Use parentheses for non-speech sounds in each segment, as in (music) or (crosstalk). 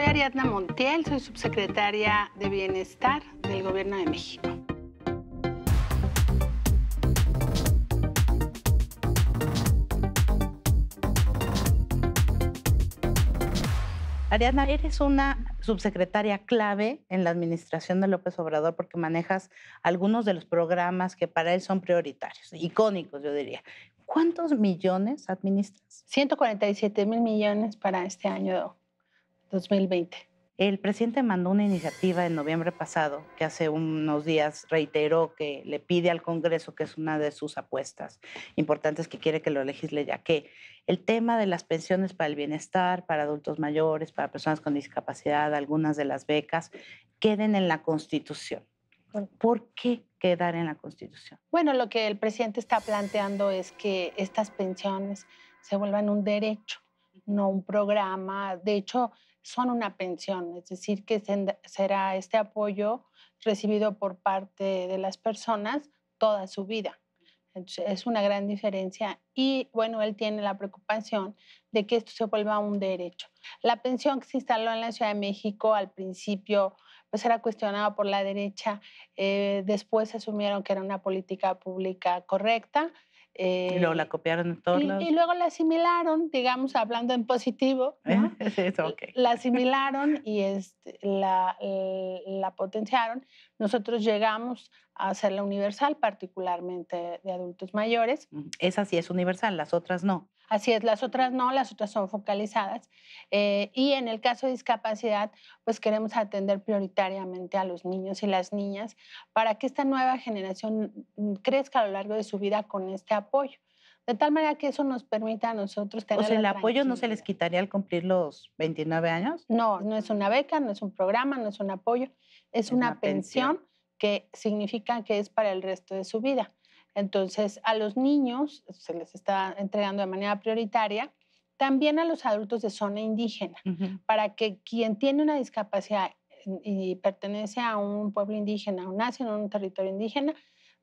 Soy Ariadna Montiel, soy subsecretaria de Bienestar del Gobierno de México. Ariadna, eres una subsecretaria clave en la administración de López Obrador porque manejas algunos de los programas que para él son prioritarios, icónicos, yo diría. ¿Cuántos millones administras? 147 mil millones para este año 2020. El presidente mandó una iniciativa en noviembre pasado, que hace unos días reiteró que le pide al Congreso, que es una de sus apuestas importantes que quiere que lo legisle ya, que el tema de las pensiones para el bienestar, para adultos mayores, para personas con discapacidad, algunas de las becas, queden en la Constitución. ¿Por qué quedar en la Constitución? Bueno, lo que el presidente está planteando es que estas pensiones se vuelvan un derecho, no un programa. De hecho, son una pensión, es decir, que será este apoyo recibido por parte de las personas toda su vida. es una gran diferencia y bueno, él tiene la preocupación de que esto se vuelva un derecho. La pensión que se instaló en la Ciudad de México al principio pues era cuestionada por la derecha, después eh, después asumieron que era una política pública correcta y eh, luego la copiaron en todos y, Y luego la asimilaron, digamos, hablando en positivo. (laughs) Eso, La asimilaron y este, la, la potenciaron, nosotros llegamos a hacerla universal, particularmente de adultos mayores. Esa sí es universal, las otras no. Así es, las otras no, las otras son focalizadas. Eh, y en el caso de discapacidad, pues queremos atender prioritariamente a los niños y las niñas para que esta nueva generación crezca a lo largo de su vida con este apoyo. De tal manera que eso nos permita a nosotros tener. O el apoyo no se les quitaría al cumplir los 29 años. No, no es una beca, no es un programa, no es un apoyo, es, una, pensión, que significa que es para el resto de su vida. Entonces, a los niños se les está entregando de manera prioritaria, también a los adultos de zona indígena, para que quien tiene una discapacidad y pertenece a un pueblo indígena o nace en un territorio indígena,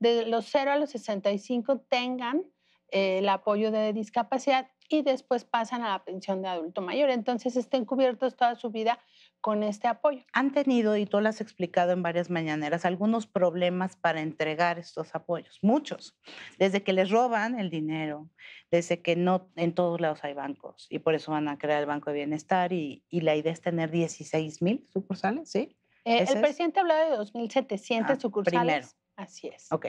de los 0 a los 65 tengan eh, el apoyo de discapacidad y después pasan a la pensión de adulto mayor. Entonces estén cubiertos toda su vida con este apoyo. Han tenido, y tú lo has explicado en varias mañaneras, algunos problemas para entregar estos apoyos, muchos, desde que les roban el dinero, desde que no en todos lados hay bancos, y por eso van a crear el Banco de Bienestar, y, la idea es tener 16 mil sucursales, ¿sí? Eh, el presidente hablaba de 2.700 ah, sucursales. Primero. Así es. Ok.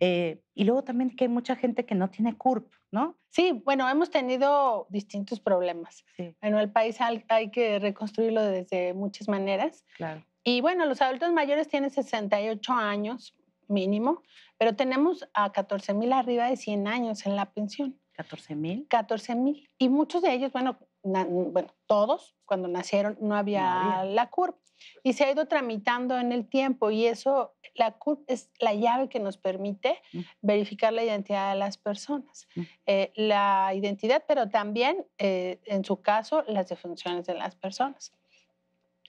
Eh, y luego también que hay mucha gente que no tiene CURP, ¿no? Sí, bueno, hemos tenido distintos problemas. Sí. Bueno, el país hay que reconstruirlo desde muchas maneras. Claro. Y bueno, los adultos mayores tienen 68 años mínimo, pero tenemos a 14 mil arriba de 100 años en la pensión. 14 mil. 14 mil. Y muchos de ellos, bueno, bueno, todos cuando nacieron no había, la CURP y se ha ido tramitando en el tiempo y eso, la CURP es la llave que nos permite mm. verificar la identidad de las personas, mm. eh, la identidad, pero también, eh, en su caso, las defunciones de las personas.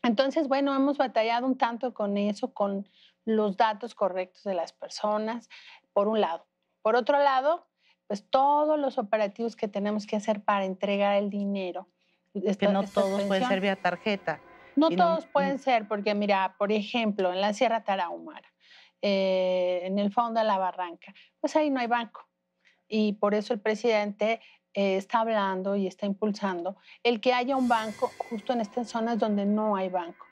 Entonces, bueno, hemos batallado un tanto con eso, con los datos correctos de las personas, por un lado. Por otro lado, pues todos los operativos que tenemos que hacer para entregar el dinero. que no todos pueden ser vía tarjeta. No todos pueden mm. ser, porque mira, por ejemplo, en la Sierra Tarahumara, eh, en el fondo de la barranca, pues ahí no hay banco. Y por eso el presidente eh, está hablando y está impulsando el que haya un banco justo en estas zonas donde no hay banco.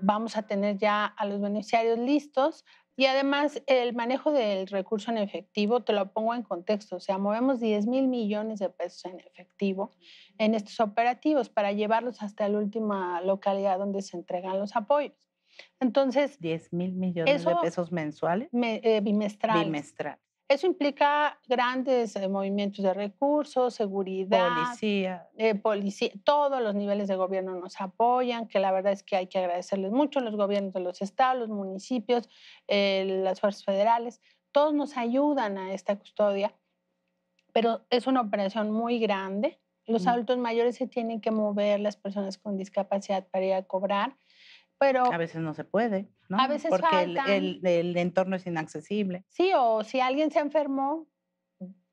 Vamos a tener ya a los beneficiarios listos y además, el manejo del recurso en efectivo, te lo pongo en contexto, o sea, movemos 10 mil millones de pesos en efectivo en estos operativos para llevarlos hasta la última localidad donde se entregan los apoyos. Entonces... 10 mil millones de pesos mensuales. Eh, bimestrales. Eso implica grandes eh, movimientos de recursos, seguridad, policía. Eh, todos los niveles de gobierno nos apoyan, que la verdad es que hay que agradecerles mucho, los gobiernos de los estados, los municipios, eh, las fuerzas federales, todos nos ayudan a esta custodia, pero es una operación muy grande. Los mm. adultos mayores se tienen que mover, las personas con discapacidad para ir a cobrar. Pero a veces no se puede, A veces Porque El, entorno es inaccesible. Sí, o si alguien se enfermó,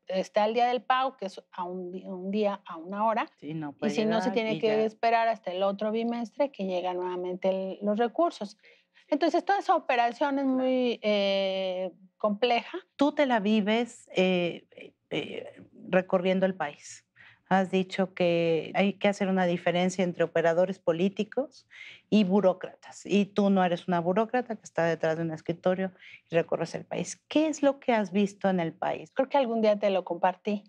está el día del pago, que es a un, día, a una hora. y si no, se tiene que esperar hasta el otro bimestre que llegan nuevamente los recursos. Entonces, toda esa operación es muy eh, compleja. Tú te la vives eh, eh, recorriendo el país. Has dicho que hay que hacer una diferencia entre operadores políticos y burócratas. Y tú no eres una burócrata que está detrás de un escritorio y recorres el país. ¿Qué es lo que has visto en el país? Creo que algún día te lo compartí.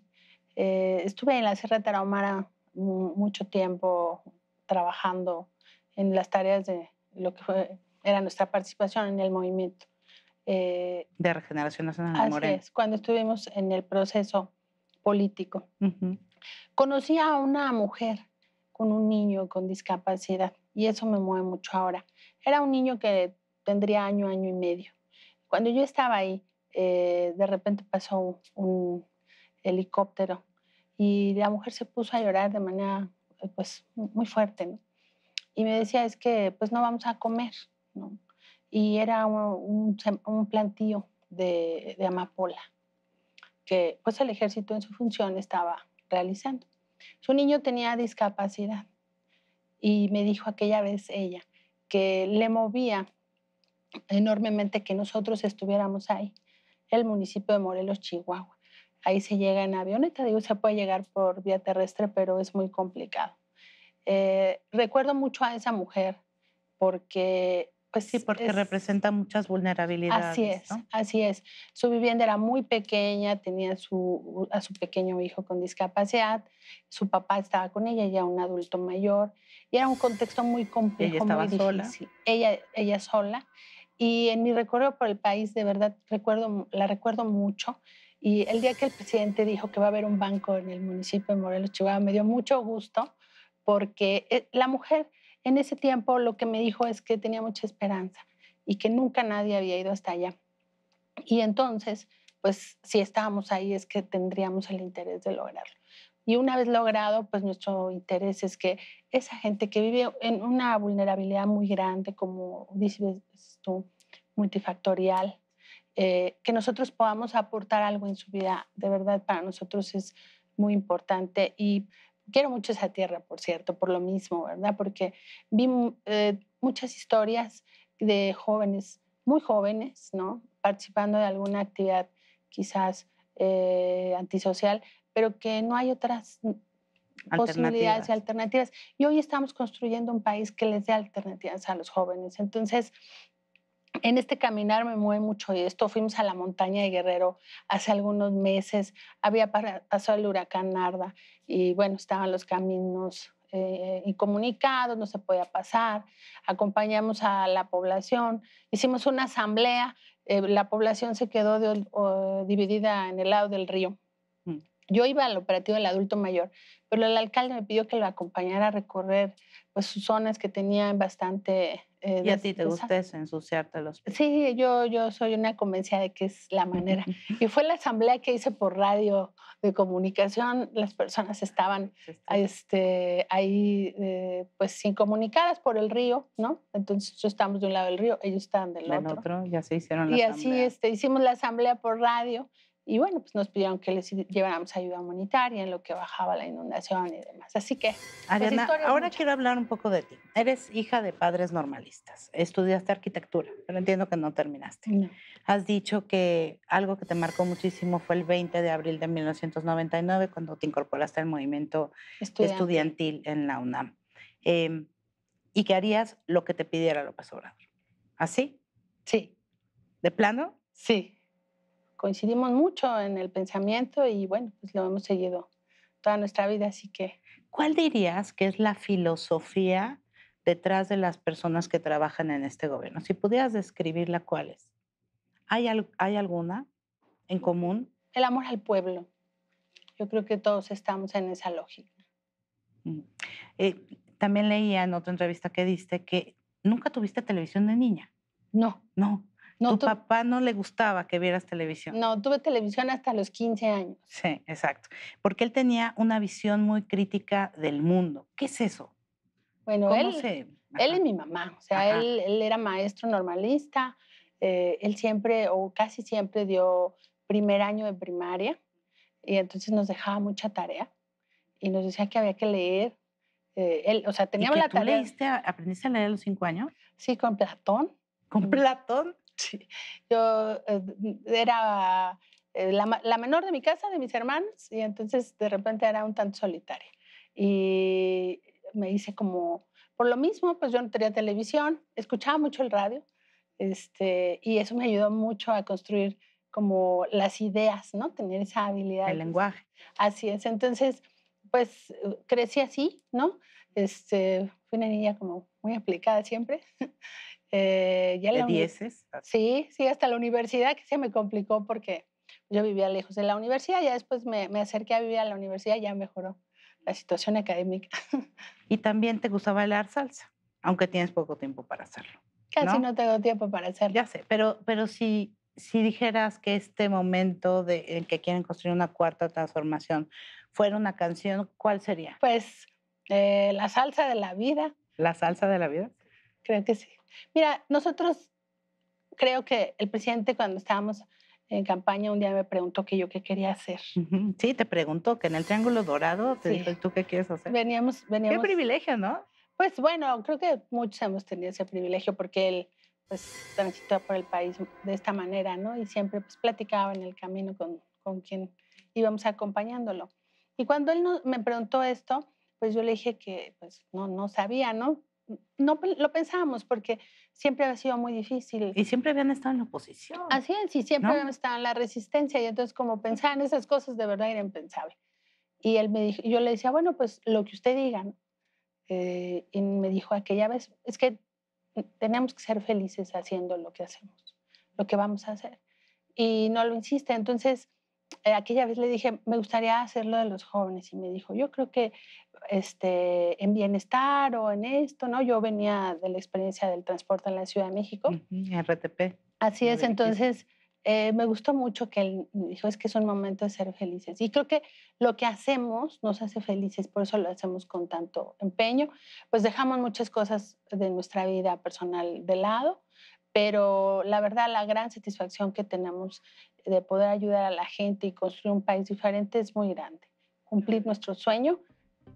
Eh, estuve en la Sierra de Tarahumara mucho tiempo trabajando en las tareas de lo que fue, era nuestra participación en el movimiento. Eh, de Regeneración Nacional de Morelos. Así es, cuando estuvimos en el proceso político. Uh Conocí a una mujer con un niño con discapacidad y eso me mueve mucho ahora. Era un niño que tendría año, año y medio. Cuando yo estaba ahí, eh, de repente pasó un, helicóptero y la mujer se puso a llorar de manera pues muy fuerte y me decía es que pues no vamos a comer y era un, plantío de, de, amapola que pues el ejército en su función estaba realizando. Su niño tenía discapacidad y me dijo aquella vez ella que le movía enormemente que nosotros estuviéramos ahí, el municipio de Morelos, Chihuahua. Ahí se llega en avioneta, digo, se puede llegar por vía terrestre, pero es muy complicado. Eh, recuerdo mucho a esa mujer porque pues sí, porque representa muchas vulnerabilidades. Así es, así es. Su vivienda era muy pequeña, tenía su, a su pequeño hijo con discapacidad, su papá estaba con ella, ya un adulto mayor, y era un contexto muy complejo. Ella estaba sola. Ella, ella sola. Y en mi recorrido por el país, de verdad, recuerdo, la recuerdo mucho. Y el día que el presidente dijo que va a haber un banco en el municipio de Morelos, Chihuahua, me dio mucho gusto porque eh, la mujer en ese tiempo lo que me dijo es que tenía mucha esperanza y que nunca nadie había ido hasta allá. Y entonces, pues si estábamos ahí es que tendríamos el interés de lograrlo. Y una vez logrado, pues nuestro interés es que esa gente que vive en una vulnerabilidad muy grande, como dices tú, multifactorial, eh, que nosotros podamos aportar algo en su vida, de verdad para nosotros es muy importante. Y Quiero mucho esa tierra, por cierto, por lo mismo, ¿verdad? Porque vi eh, muchas historias de jóvenes, muy jóvenes, ¿no? Participando de alguna actividad quizás eh, antisocial, pero que no hay otras mm, posibilidades y alternativas. Y hoy estamos construyendo un país que les dé alternativas a los jóvenes. Entonces, en este caminar me mueve mucho y esto. Fuimos a la montaña de Guerrero hace algunos meses. Había pasado el huracán Narda y bueno, estaban los caminos eh, incomunicados, no se podía pasar. Acompañamos a la población, hicimos una asamblea. Eh, la población se quedó dividida en el lado del río yo iba al operativo del adulto mayor, pero el alcalde me pidió que lo acompañara a recorrer pues, sus zonas que tenían bastante... Eh, ¿Y a ti te gusta eso, ensuciarte los pies? Sí, yo, yo soy una convencida de que es la manera. (laughs) y fue la asamblea que hice por radio de comunicación, las personas estaban este, ahí eh, pues sin comunicadas por el río, ¿no? Entonces yo estamos de un lado del río, ellos estaban del, del otro. Ya se hicieron la y así este, hicimos la asamblea por radio y bueno, pues nos pidieron que les lleváramos ayuda humanitaria en lo que bajaba la inundación y demás. Así que... Pues, ahora quiero hablar un poco de ti. Eres hija de padres normalistas, estudiaste arquitectura, pero entiendo que no terminaste. Has dicho que algo que te marcó muchísimo fue el 20 de abril de 1999 cuando te incorporaste al movimiento estudiantil en la UNAM. Em, y que harías lo que te pidiera López Obrador. ¿Así? Sí. ¿De plano? Sí coincidimos mucho en el pensamiento y bueno, pues lo hemos seguido toda nuestra vida, así que... ¿Cuál dirías que es la filosofía detrás de las personas que trabajan en este gobierno? Si pudieras describirla, ¿cuál es? ¿Hay, ¿Hay alguna en común? El amor al pueblo. Yo creo que todos estamos en esa lógica. Mm. Eh, también leía en otra entrevista que diste que nunca tuviste televisión de niña. No. No tu, papá no le gustaba que vieras televisión. No, tuve televisión hasta los 15 años. Sí, exacto. Porque él tenía una visión muy crítica del mundo. ¿Qué es eso? Bueno, él, él y mi mamá. O sea, él, era maestro normalista. Eh, él siempre o casi siempre dio primer año de primaria y entonces nos dejaba mucha tarea y nos decía que había que leer. Eh, él, o sea, teníamos ¿Y que la tú Leíste, ¿Aprendiste a leer a los cinco años? Sí, con Platón. ¿Con Platón? Sí. Yo eh, era eh, la, menor de mi casa, de mis hermanos, y entonces de repente era un tanto solitaria. Y me hice como, por lo mismo, pues yo no tenía televisión, escuchaba mucho el radio, este, y eso me ayudó mucho a construir como las ideas, ¿no? Tener esa habilidad. El lenguaje. Así es. Entonces, pues eh, crecí así, ¿no? Este, fui una niña como muy aplicada siempre. (laughs) Eh, ya ¿De dieces? Ah. Sí, sí, hasta la universidad que se me complicó porque yo vivía lejos de la universidad, ya después me, me acerqué a vivir a la universidad, ya mejoró la situación académica. (laughs) Y también te gusta bailar salsa, aunque tienes poco tiempo para hacerlo. Casi no, tengo tiempo para hacerlo. Ya sé, pero, pero si, si dijeras que este momento de, en que quieren construir una cuarta transformación fuera una canción, ¿cuál sería? Pues eh, la salsa de la vida. ¿La salsa de la vida? creo que sí. Mira, nosotros creo que el presidente cuando estábamos en campaña un día me preguntó que yo qué quería hacer. Sí, te preguntó que en el Triángulo Dorado te ¿tú qué quieres hacer? Veníamos, veníamos. Qué privilegio, ¿no? Pues bueno, creo que muchos hemos tenido ese privilegio porque él pues transitó por el país de esta manera, ¿no? Y siempre pues platicaba en el camino con, con quien íbamos acompañándolo. Y cuando él me preguntó esto, pues yo le dije que pues no, no sabía, ¿no? no lo pensábamos porque siempre había sido muy difícil. Y siempre habían estado en la oposición. Así es, y siempre habían estado en la resistencia. Y entonces, como pensaban esas cosas, de verdad era impensable. Y él me dijo, yo le decía, bueno, pues lo que usted diga. Eh, y me dijo aquella vez, es que tenemos que ser felices haciendo lo que hacemos, lo que vamos a hacer. Y no lo insiste. Entonces, eh, aquella vez le dije, me gustaría hacerlo de los jóvenes y me dijo, yo creo que este, en bienestar o en esto, ¿no? Yo venía de la experiencia del transporte en la Ciudad de México. RTP. Así es, entonces eh, me gustó mucho que él dijo, es que es un momento de ser felices. Y creo que lo que hacemos nos hace felices, por eso lo hacemos con tanto empeño. Pues dejamos muchas cosas de nuestra vida personal de lado, pero la verdad la gran satisfacción que tenemos de poder ayudar a la gente y construir un país diferente es muy grande. Cumplir nuestro sueño,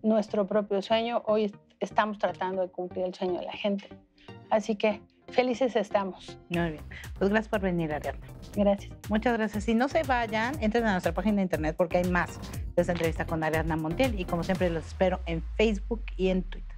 nuestro propio sueño, hoy estamos tratando de cumplir el sueño de la gente. Así que felices estamos. Muy bien. Pues gracias por venir, Ariadna. Gracias. Muchas gracias. Si no se vayan, entren a nuestra página de internet porque hay más de esta entrevista con Ariadna Montiel y como siempre los espero en Facebook y en Twitter.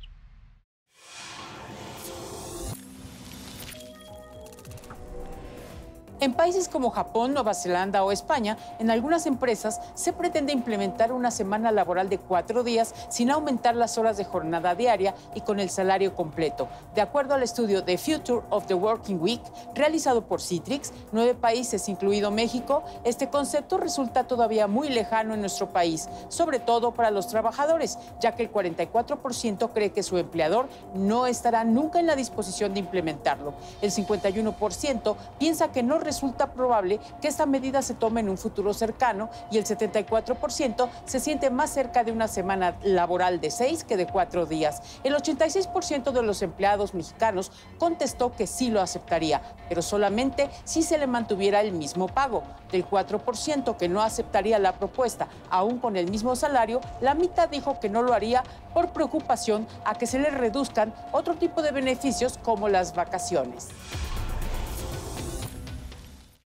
En países como Japón, Nueva Zelanda o España, en algunas empresas se pretende implementar una semana laboral de cuatro días sin aumentar las horas de jornada diaria y con el salario completo. De acuerdo al estudio The Future of the Working Week, realizado por Citrix, nueve países, incluido México, este concepto resulta todavía muy lejano en nuestro país, sobre todo para los trabajadores, ya que el 44% cree que su empleador no estará nunca en la disposición de implementarlo. El 51% piensa que no resulta resulta probable que esta medida se tome en un futuro cercano y el 74% se siente más cerca de una semana laboral de seis que de cuatro días. El 86% de los empleados mexicanos contestó que sí lo aceptaría, pero solamente si se le mantuviera el mismo pago. Del 4% que no aceptaría la propuesta, aún con el mismo salario, la mitad dijo que no lo haría por preocupación a que se le reduzcan otro tipo de beneficios como las vacaciones.